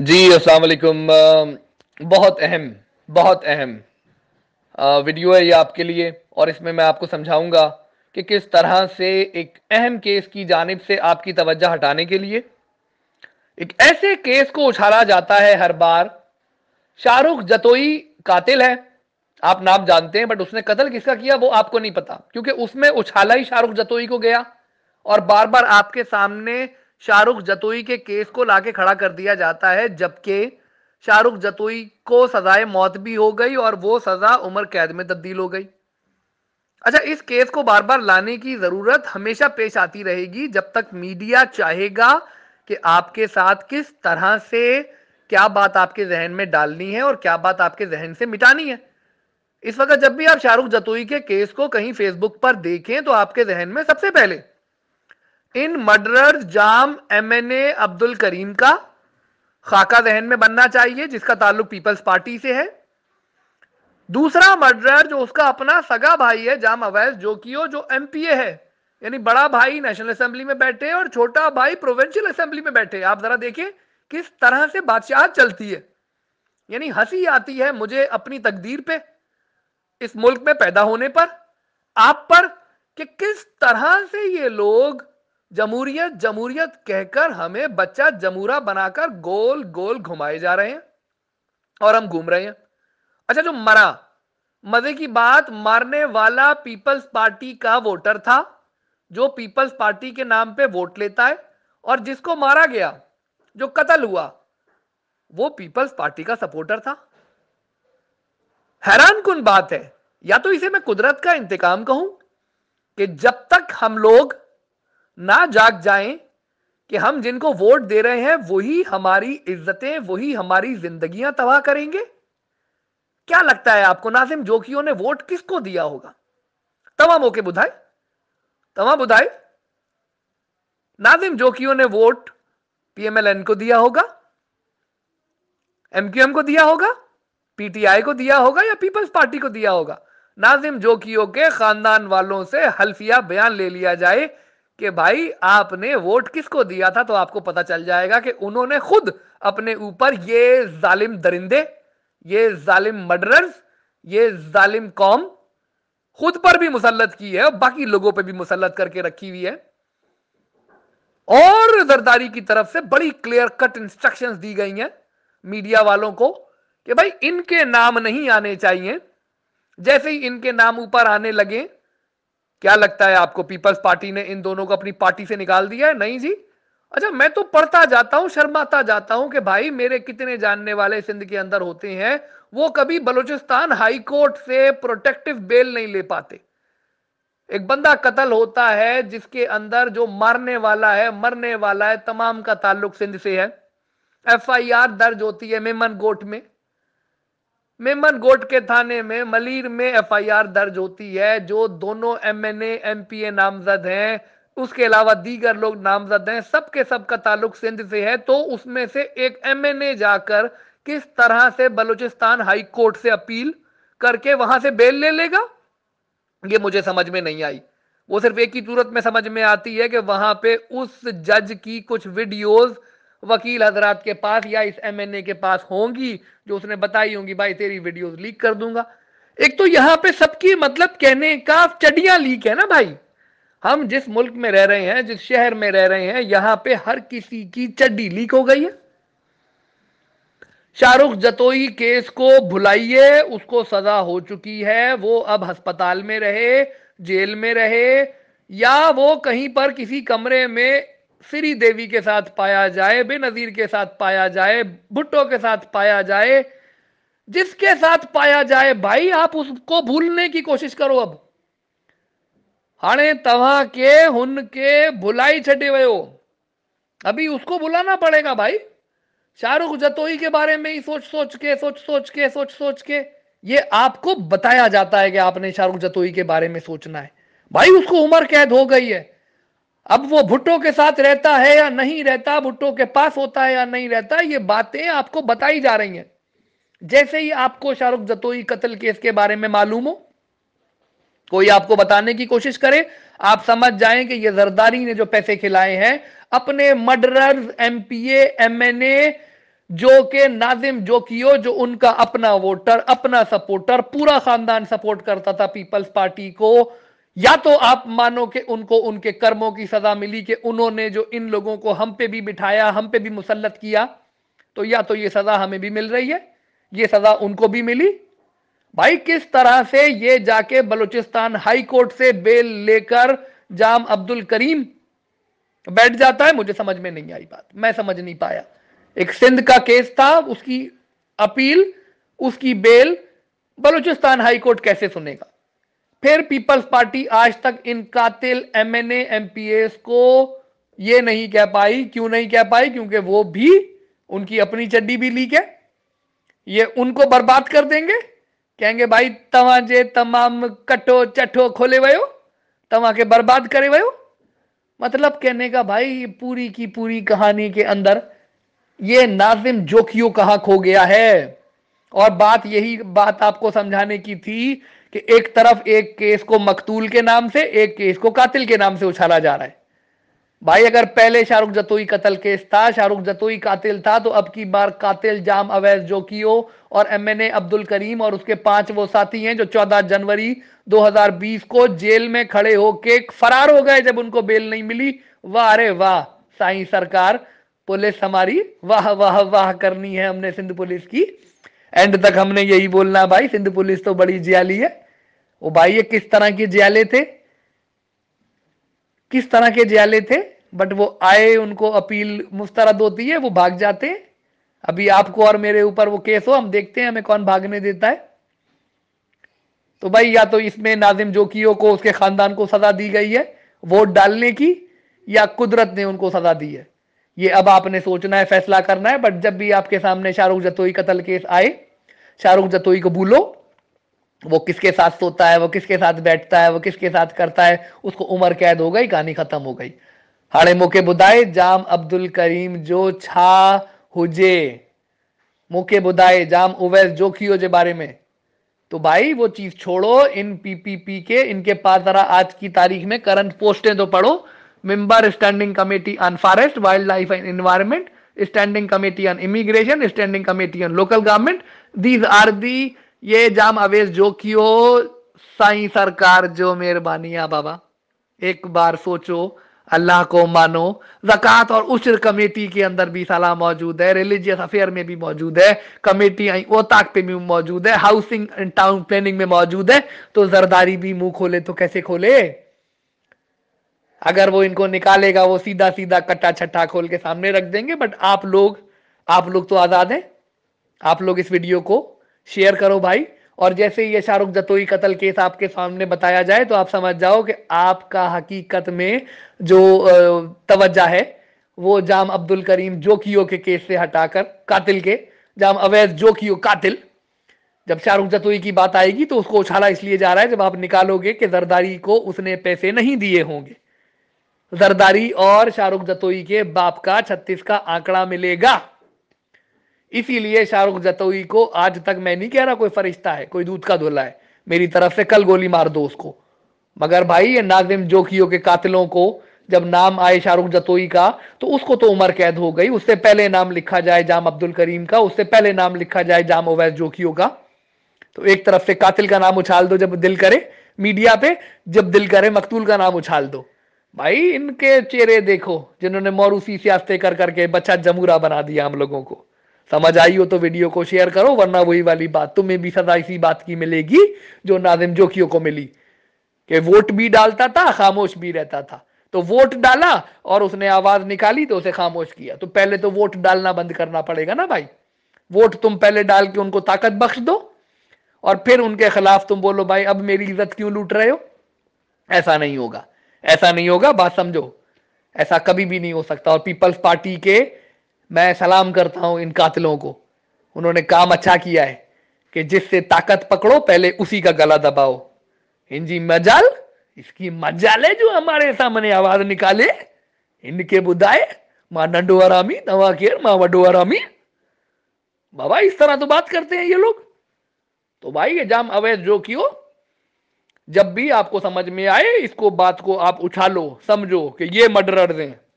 जी अस्सलाम बहुत अहम बहुत अहम वीडियो है ये आपके लिए और इसमें मैं आपको समझाऊंगा कि किस तरह से एक अहम केस की जानब से आपकी तवज्जो हटाने के लिए एक ऐसे केस को उछाला जाता है हर बार शाहरुख जतोई कातिल है आप नाम जानते हैं बट उसने कत्ल किसका किया वो आपको नहीं पता क्योंकि उसमें उछाला ही शाहरुख जतोई को गया और बार बार आपके सामने शाहरुख जतोई के केस को लाके खड़ा कर दिया जाता है जबकि शाहरुख जतोई को सजाए मौत भी हो गई और वो सजा उम्र कैद में तब्दील हो गई अच्छा इस केस को बार बार लाने की जरूरत हमेशा पेश आती रहेगी जब तक मीडिया चाहेगा कि आपके साथ किस तरह से क्या बात आपके जहन में डालनी है और क्या बात आपके जहन से मिटानी है इस वक्त जब भी आप शाहरुख जतोई के केस को कहीं फेसबुक पर देखें तो आपके जहन में सबसे पहले इन murder Jam M N A Abdul Karim का खाका जहन में बनना चाहिए जिसका ताल्लुक पीपल्स पार्टी से है दूसरा मर्डरर जो उसका अपना सगा भाई है जाम अवैस कि जो ए है यानी बड़ा भाई नेशनल असेंबली में बैठे और छोटा भाई प्रोविंशियल असेंबली में बैठे आप जरा देखिए किस तरह से बादशाह चलती है यानी हंसी आती है मुझे अपनी तकदीर पे इस मुल्क में पैदा होने पर आप पर कि किस तरह से ये लोग जमूरियत जमूरियत कहकर हमें बच्चा जमूरा बनाकर गोल गोल घुमाए जा रहे हैं और हम घूम रहे हैं अच्छा जो मरा मजे की बात मारने वाला पीपल्स पार्टी का वोटर था जो पीपल्स पार्टी के नाम पे वोट लेता है और जिसको मारा गया जो कत्ल हुआ वो पीपल्स पार्टी का सपोर्टर था हैरान कन बात है या तो इसे मैं कुदरत का इंतकाम कहूं कि जब तक हम लोग ना जाग जाएं कि हम जिनको वोट दे रहे हैं वही हमारी इज्जतें वही हमारी जिंदगियां तबाह करेंगे क्या लगता है आपको नासिम जोकियों ने वोट किसको दिया होगा तमाम ओके बुधाई तमाम बुधाई नाजिम जोकियों ने वोट पीएमएलएन को दिया होगा एमक्यूएम को दिया होगा पीटीआई को दिया होगा या पीपल्स पार्टी को दिया होगा नाजिम जोकियों के खानदान वालों से हल्फिया बयान ले लिया जाए कि भाई आपने वोट किसको दिया था तो आपको पता चल जाएगा कि उन्होंने खुद अपने ऊपर ये जालिम दरिंदे ये जालिम मर्डरर्स ये जालिम कौम खुद पर भी मुसलत की है और बाकी लोगों पर भी मुसलत करके रखी हुई है और जरदारी की तरफ से बड़ी क्लियर कट इंस्ट्रक्शंस दी गई हैं मीडिया वालों को कि भाई इनके नाम नहीं आने चाहिए जैसे ही इनके नाम ऊपर आने लगे क्या लगता है आपको पीपल्स पार्टी ने इन दोनों को अपनी पार्टी से निकाल दिया है नहीं जी अच्छा मैं तो पढ़ता जाता हूं शर्माता जाता हूं कि भाई मेरे कितने जानने वाले सिंध के अंदर होते हैं वो कभी बलूचिस्तान हाईकोर्ट से प्रोटेक्टिव बेल नहीं ले पाते एक बंदा कत्ल होता है जिसके अंदर जो मारने वाला है मरने वाला है तमाम का ताल्लुक सिंध से है एफ दर्ज होती है मेमन गोट में मेमन गोट के थाने में मलिर में एफआईआर दर्ज होती है जो दोनों एमएनए एमपीए नामजद हैं उसके अलावा दीगर लोग नामजद हैं सबके सब का ताल्लुक सिंध से है तो उसमें से एक एमएनए जाकर किस तरह से बलूचिस्तान हाई कोर्ट से अपील करके वहां से बेल ले लेगा ये मुझे समझ में नहीं आई वो सिर्फ एक ही सूरत में समझ में आती है कि वहां पे उस जज की कुछ वीडियोज़ वकील हजरात के पास या इस एमएनए के पास होंगी जो उसने बताई होंगी भाई तेरी वीडियोस लीक कर दूंगा एक तो यहाँ पे सबकी मतलब कहने का चडिया लीक है ना भाई हम जिस मुल्क में रह रहे हैं जिस शहर में रह रहे हैं यहाँ पे हर किसी की चड्डी लीक हो गई है शाहरुख जतोई केस को भुलाइए उसको सजा हो चुकी है वो अब अस्पताल में रहे जेल में रहे या वो कहीं पर किसी कमरे में श्री देवी के साथ पाया जाए बेनजीर के साथ पाया जाए भुट्टो के साथ पाया जाए जिसके साथ पाया जाए भाई आप उसको भूलने की कोशिश करो अब हाँ तवा के हुन के भुलाई छे वो अभी उसको भुलाना पड़ेगा भाई शाहरुख जतोई के बारे में ही सोच सोच के सोच सोच के सोच सोच के ये आपको बताया जाता है कि आपने शाहरुख जतोई के बारे में सोचना है भाई उसको उम्र कैद हो गई है अब वो भुट्टो के साथ रहता है या नहीं रहता भुट्टो के पास होता है या नहीं रहता ये बातें आपको बताई जा रही हैं जैसे ही आपको शाहरुख जतोई कत्ल केस के बारे में मालूम हो कोई आपको बताने की कोशिश करे आप समझ जाएं कि ये जरदारी ने जो पैसे खिलाए हैं अपने एम एमपीए एमएनए जो के नाजिम जो जोकियो जो उनका अपना वोटर अपना सपोर्टर पूरा खानदान सपोर्ट करता था पीपल्स पार्टी को या तो आप मानो कि उनको उनके कर्मों की सजा मिली कि उन्होंने जो इन लोगों को हम पे भी बिठाया हम पे भी मुसलत किया तो या तो ये सजा हमें भी मिल रही है ये सजा उनको भी मिली भाई किस तरह से ये जाके बलूचिस्तान हाई कोर्ट से बेल लेकर जाम अब्दुल करीम बैठ जाता है मुझे समझ में नहीं आई बात मैं समझ नहीं पाया एक सिंध का केस था उसकी अपील उसकी बेल बलूचिस्तान हाई कोर्ट कैसे सुनेगा फिर पीपल्स पार्टी आज तक इन कातिल एम एन को ये नहीं कह पाई क्यों नहीं कह पाई क्योंकि वो भी उनकी अपनी चड्डी भी लीक है ये उनको बर्बाद कर देंगे कहेंगे भाई तवाजे तमाम कटो चटो खोले वयो तवा के बर्बाद करे वयो मतलब कहने का भाई पूरी की पूरी कहानी के अंदर ये नाजिम जोखियो कहा खो गया है और बात यही बात आपको समझाने की थी कि एक तरफ एक केस को मकतूल के नाम से एक केस को कातिल के नाम से उछाला जा रहा है भाई अगर पहले शाहरुख जतोई कत्ल केस था शाहरुख जतोई कातिल था तो अब की बार कातिल जाम जो जोकियो और एम ए अब्दुल करीम और उसके पांच वो साथी हैं जो 14 जनवरी 2020 को जेल में खड़े होके फरार हो गए जब उनको बेल नहीं मिली वाह अरे वाह साई सरकार पुलिस हमारी वाह वाह वाह करनी है हमने सिंध पुलिस की एंड तक हमने यही बोलना भाई सिंध पुलिस तो बड़ी जियाली है वो भाई किस तरह के ज्याले थे किस तरह के ज्याले थे बट वो आए उनको अपील मुस्तरद होती है वो भाग जाते हैं अभी आपको और मेरे ऊपर वो केस हो हम देखते हैं हमें कौन भागने देता है तो भाई या तो इसमें नाजिम जोकियो को उसके खानदान को सजा दी गई है वोट डालने की या कुदरत ने उनको सजा दी है ये अब आपने सोचना है फैसला करना है बट जब भी आपके सामने शाहरुख जतोई कत्ल केस आए शाहरुख जतोई को भूलो वो किसके साथ सोता है वो किसके साथ बैठता है वो किसके साथ करता है उसको उम्र कैद हो गई कहानी खत्म हो गई हाड़े मुके बुदाए जाम अब्दुल करीम जो छा हुजे मुके बुदाए जाम उवैस जो हो जे बारे में तो भाई वो चीज छोड़ो इन पीपीपी के इनके पास जरा आज की तारीख में करंट पोस्टें तो पढ़ो member standing committee on forest wildlife and environment standing committee on immigration standing committee on local government these are the ये जाम अवेश जो हो साई सरकार जो मेहरबानी है बाबा एक बार सोचो अल्लाह को मानो जक़ात और उश्र कमेटी के अंदर भी सलाह मौजूद है रिलीजियस अफेयर में भी मौजूद है कमेटी आई ओताक पे भी मौजूद है हाउसिंग एंड टाउन प्लानिंग में मौजूद है तो जरदारी भी मुंह खोले तो कैसे खोले अगर वो इनको निकालेगा वो सीधा सीधा कट्टा छट्टा खोल के सामने रख देंगे बट आप लोग आप लोग तो आजाद हैं आप लोग इस वीडियो को शेयर करो भाई और जैसे ये शाहरुख जतोई कत्ल केस आपके सामने बताया जाए तो आप समझ जाओ कि आपका हकीकत में जो तवज्जा है वो जाम अब्दुल करीम जोकियो के केस से हटाकर कातिल के जाम अवैध जोकियो कातिल जब शाहरुख जतोई की बात आएगी तो उसको उछाला इसलिए जा रहा है जब आप निकालोगे कि जरदारी को उसने पैसे नहीं दिए होंगे जरदारी और शाहरुख जतोई के बाप का छत्तीस का आंकड़ा मिलेगा इसीलिए शाहरुख जतोई को आज तक मैं नहीं कह रहा कोई फरिश्ता है कोई दूध का धोला है मेरी तरफ से कल गोली मार दो उसको मगर भाई ये नाजिम जोखियों के कातिलों को जब नाम आए शाहरुख जतोई का तो उसको तो उम्र कैद हो गई उससे पहले नाम लिखा जाए जाम अब्दुल करीम का उससे पहले नाम लिखा जाए जाम ओवैस जोखियों का तो एक तरफ से कातिल का नाम उछाल दो जब दिल करे मीडिया पे जब दिल करे मकतूल का नाम उछाल दो भाई इनके चेहरे देखो जिन्होंने मौरूसी सियासतें कर करके बच्चा जमूरा बना दिया हम लोगों को समझ आई हो तो वीडियो को शेयर करो वरना वही वाली बात तुम्हें भी सदा इसी बात की मिलेगी जो नाजिम जोखियों को मिली कि वोट भी डालता था खामोश भी रहता था तो वोट डाला और उसने आवाज निकाली तो उसे खामोश किया तो पहले तो वोट डालना बंद करना पड़ेगा ना भाई वोट तुम पहले डाल के उनको ताकत बख्श दो और फिर उनके खिलाफ तुम बोलो भाई अब मेरी इज्जत क्यों लूट रहे हो ऐसा नहीं होगा ऐसा नहीं होगा बात समझो ऐसा कभी भी नहीं हो सकता और पीपल्स पार्टी के मैं सलाम करता हूं इन कातिलों को उन्होंने काम अच्छा किया है कि जिससे ताकत पकड़ो पहले उसी का गला दबाओ इनजी मजाल इसकी मजाले जो हमारे सामने आवाज निकाले इनके बुदाए माँ नंडो आरामी नवा केर माँ वडो आरामी बाबा इस तरह तो बात करते हैं ये लोग तो भाई ये जाम अवैध जो कि जब भी आपको समझ में आए इसको बात को आप उछालो समझो कि ये मर्डरर्स हैं